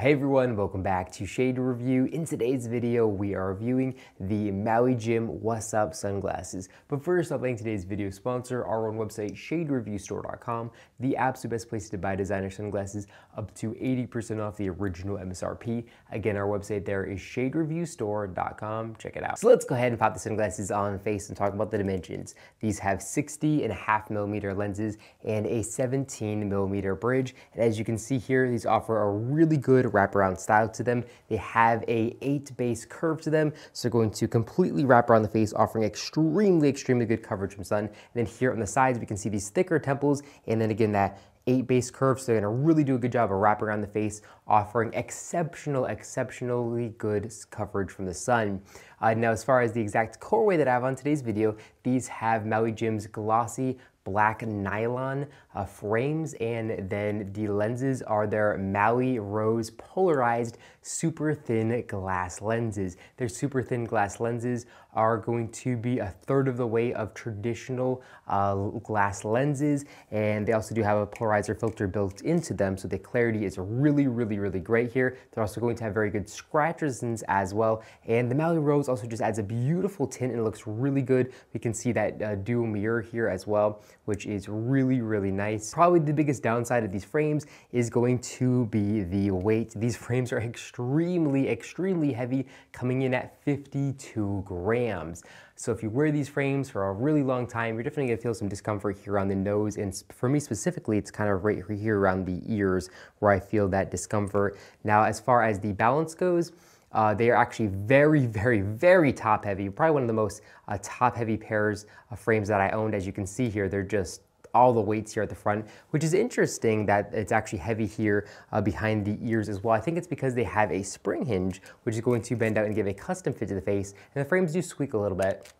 Hey everyone, welcome back to Shade Review. In today's video, we are reviewing the Maui Jim What's Up sunglasses. But first, I'll thank today's video sponsor, our own website, shadereviewstore.com, the absolute best place to buy designer sunglasses, up to 80% off the original MSRP. Again, our website there is shadereviewstore.com. Check it out. So let's go ahead and pop the sunglasses on face and talk about the dimensions. These have 60 and a half millimeter lenses and a 17 millimeter bridge. And as you can see here, these offer a really good wraparound style to them. They have a eight base curve to them, so they're going to completely wrap around the face, offering extremely, extremely good coverage from sun. And then here on the sides, we can see these thicker temples, and then again, that eight base curve, so they're gonna really do a good job of wrapping around the face, offering exceptional, exceptionally good coverage from the sun. Uh, now, as far as the exact colorway that I have on today's video, these have Maui Jim's glossy black nylon uh, frames and then the lenses are their Maui Rose polarized super thin glass lenses. Their super thin glass lenses are going to be a third of the weight of traditional uh, glass lenses and they also do have a polarizer filter built into them so the clarity is really really really great here. They're also going to have very good scratch resistance as well and the Maui Rose also just adds a beautiful tint and looks really good. We can see that uh, dual mirror here as well which is really, really nice. Probably the biggest downside of these frames is going to be the weight. These frames are extremely, extremely heavy, coming in at 52 grams. So if you wear these frames for a really long time, you're definitely gonna feel some discomfort here on the nose. And for me specifically, it's kind of right here around the ears where I feel that discomfort. Now, as far as the balance goes, uh, they are actually very, very, very top heavy. Probably one of the most uh, top heavy pairs of frames that I owned. As you can see here, they're just all the weights here at the front, which is interesting that it's actually heavy here uh, behind the ears as well. I think it's because they have a spring hinge, which is going to bend out and give a custom fit to the face, and the frames do squeak a little bit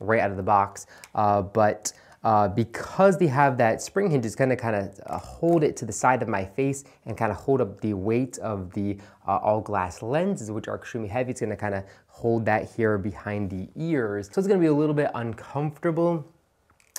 right out of the box, uh, but uh, because they have that spring hinge, it's gonna kind of uh, hold it to the side of my face and kind of hold up the weight of the uh, all glass lenses, which are extremely heavy. It's gonna kind of hold that here behind the ears. So it's gonna be a little bit uncomfortable.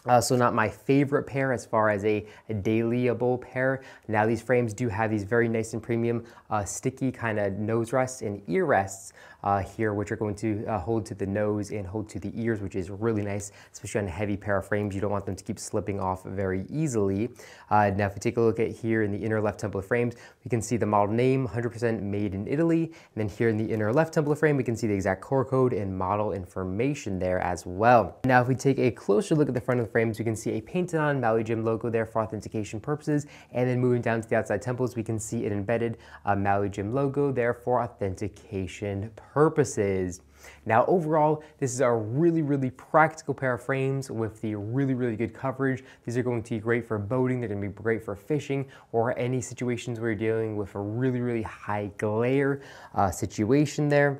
Uh, so not my favorite pair as far as a, a dailyable pair. Now these frames do have these very nice and premium uh, sticky kind of nose rests and ear rests uh, here, which are going to uh, hold to the nose and hold to the ears, which is really nice, especially on a heavy pair of frames. You don't want them to keep slipping off very easily. Uh, now if we take a look at here in the inner left temple frames, we can see the model name, 100% made in Italy. And then here in the inner left temple frame, we can see the exact core code and model information there as well. Now if we take a closer look at the front of the frames, we can see a painted on Maui Jim logo there for authentication purposes. And then moving down to the outside temples, we can see an embedded uh, Maui Jim logo there for authentication purposes. Now overall, this is a really, really practical pair of frames with the really, really good coverage. These are going to be great for boating, they're gonna be great for fishing or any situations where you're dealing with a really, really high glare uh, situation there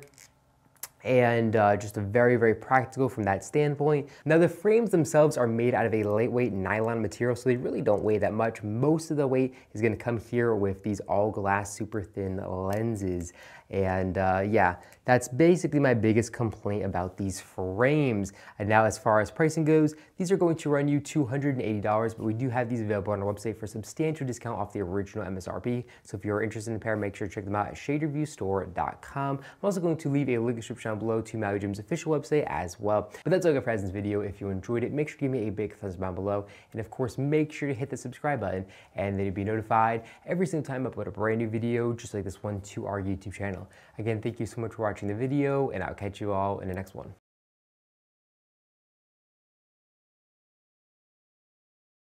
and uh, just very, very practical from that standpoint. Now the frames themselves are made out of a lightweight nylon material, so they really don't weigh that much. Most of the weight is gonna come here with these all glass, super thin lenses. And uh, yeah, that's basically my biggest complaint about these frames. And now as far as pricing goes, these are going to run you $280, but we do have these available on our website for substantial discount off the original MSRP. So if you're interested in a pair, make sure to check them out at shaderviewstore.com. I'm also going to leave a link description down below to Maui Gym's official website as well. But that's all for today's video. If you enjoyed it, make sure to give me a big thumbs up down below. And of course, make sure to hit the subscribe button and then you'll be notified every single time I upload a brand new video, just like this one to our YouTube channel. Again, thank you so much for watching the video and I'll catch you all in the next one.